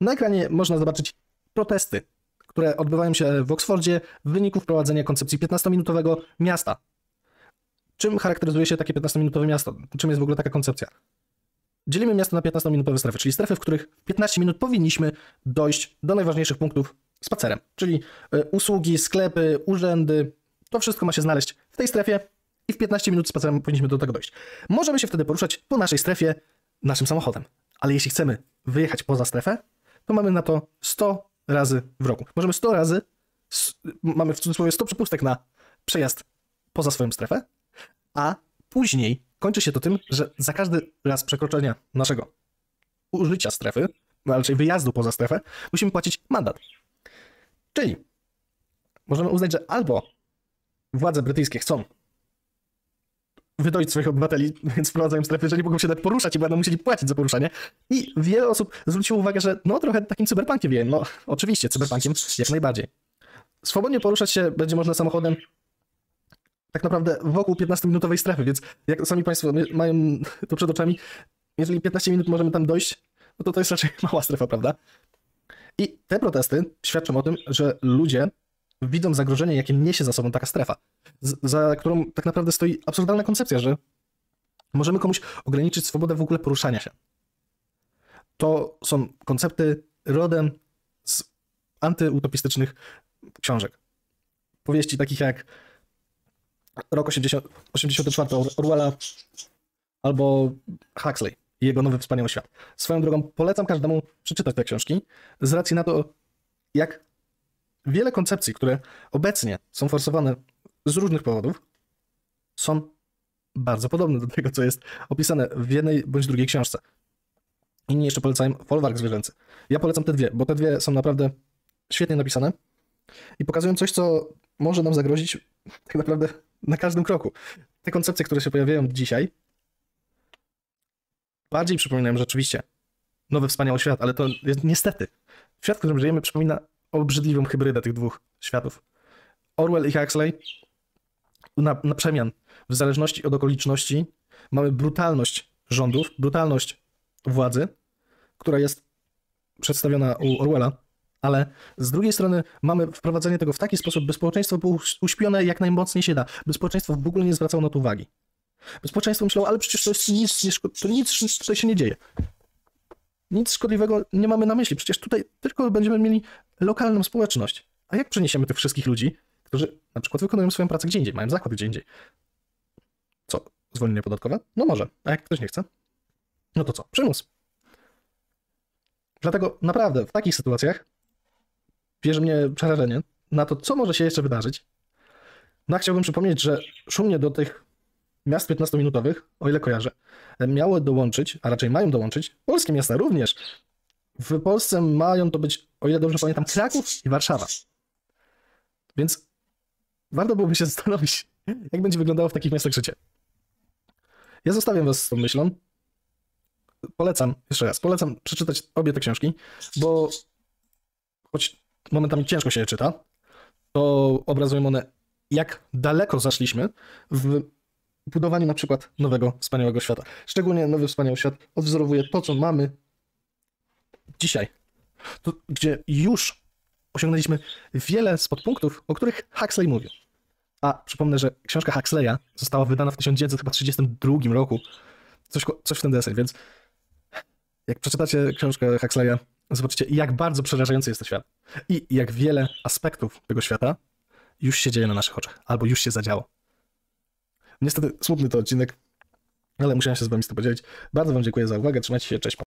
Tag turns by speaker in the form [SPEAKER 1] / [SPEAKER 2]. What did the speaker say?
[SPEAKER 1] Na ekranie można zobaczyć protesty, które odbywają się w Oksfordzie w wyniku wprowadzenia koncepcji 15-minutowego miasta. Czym charakteryzuje się takie 15-minutowe miasto? Czym jest w ogóle taka koncepcja? Dzielimy miasto na 15-minutowe strefy, czyli strefy, w których 15 minut powinniśmy dojść do najważniejszych punktów spacerem, czyli e, usługi, sklepy, urzędy. To wszystko ma się znaleźć w tej strefie i w 15 minut spacerem powinniśmy do tego dojść. Możemy się wtedy poruszać po naszej strefie naszym samochodem, ale jeśli chcemy wyjechać poza strefę, to mamy na to 100 razy w roku. Możemy 100 razy, mamy w cudzysłowie 100 przepustek na przejazd poza swoją strefę, a później kończy się to tym, że za każdy raz przekroczenia naszego użycia strefy, no raczej wyjazdu poza strefę, musimy płacić mandat. Czyli możemy uznać, że albo władze brytyjskie chcą, wydoić swoich obywateli, więc wprowadzają strefy, że nie mogą się nawet poruszać i będą musieli płacić za poruszanie. I wiele osób zwróciło uwagę, że no trochę takim cyberpunkiem wiem, no oczywiście cyberpunkiem jak najbardziej. Swobodnie poruszać się będzie można samochodem tak naprawdę wokół 15-minutowej strefy, więc jak sami Państwo mają to przed oczami, jeżeli 15 minut możemy tam dojść, no to to jest raczej mała strefa, prawda? I te protesty świadczą o tym, że ludzie widzą zagrożenie, jakie niesie za sobą taka strefa, za którą tak naprawdę stoi absurdalna koncepcja, że możemy komuś ograniczyć swobodę w ogóle poruszania się. To są koncepty rodem z antyutopistycznych książek. Powieści takich jak rok 84 Orwella albo Huxley i jego nowy wspaniały świat. Swoją drogą polecam każdemu przeczytać te książki z racji na to, jak wiele koncepcji, które obecnie są forsowane z różnych powodów, są bardzo podobne do tego, co jest opisane w jednej bądź drugiej książce. Inni jeszcze polecają folwark zwierzęcy. Ja polecam te dwie, bo te dwie są naprawdę świetnie napisane i pokazują coś, co może nam zagrozić tak naprawdę na każdym kroku. Te koncepcje, które się pojawiają dzisiaj, bardziej przypominają rzeczywiście nowy wspaniały świat, ale to jest niestety. Świat, w którym żyjemy, przypomina obrzydliwą hybrydę tych dwóch światów. Orwell i Huxley na, na przemian, w zależności od okoliczności, mamy brutalność rządów, brutalność władzy, która jest przedstawiona u Orwella, ale z drugiej strony mamy wprowadzenie tego w taki sposób, by społeczeństwo było uśpione jak najmocniej się da, by społeczeństwo w ogóle nie zwracało na to uwagi. By społeczeństwo myślało, ale przecież to jest nic, nie to nic tutaj się nie dzieje. Nic szkodliwego nie mamy na myśli, przecież tutaj tylko będziemy mieli lokalną społeczność. A jak przeniesiemy tych wszystkich ludzi, którzy na przykład wykonują swoją pracę gdzie indziej, mają zakład gdzie indziej? Co? Zwolnienie podatkowe? No może. A jak ktoś nie chce? No to co? Przymus. Dlatego naprawdę w takich sytuacjach bierze mnie przerażenie na to, co może się jeszcze wydarzyć. No chciałbym przypomnieć, że szumnie do tych miast 15-minutowych, o ile kojarzę, miały dołączyć, a raczej mają dołączyć, polskie miasta również, w Polsce mają to być, o ile dobrze pamiętam, Kraków i Warszawa. Więc warto byłoby się zastanowić, jak będzie wyglądało w takich miastach życie. Ja zostawiam was z tą myślą. Polecam, jeszcze raz, polecam przeczytać obie te książki, bo choć momentami ciężko się je czyta, to obrazują one, jak daleko zaszliśmy w budowaniu na przykład nowego, wspaniałego świata. Szczególnie nowy, wspaniały świat odwzorowuje to, co mamy dzisiaj, to, gdzie już osiągnęliśmy wiele spod punktów, o których Huxley mówił. A przypomnę, że książka Huxleya została wydana w 1932 roku. Coś, coś w ten deseń, więc jak przeczytacie książkę Huxleya, zobaczycie, jak bardzo przerażający jest ten świat. I jak wiele aspektów tego świata już się dzieje na naszych oczach, albo już się zadziało. Niestety smutny to odcinek, ale musiałem się z wami z tym podzielić. Bardzo wam dziękuję za uwagę, trzymajcie się, cześć.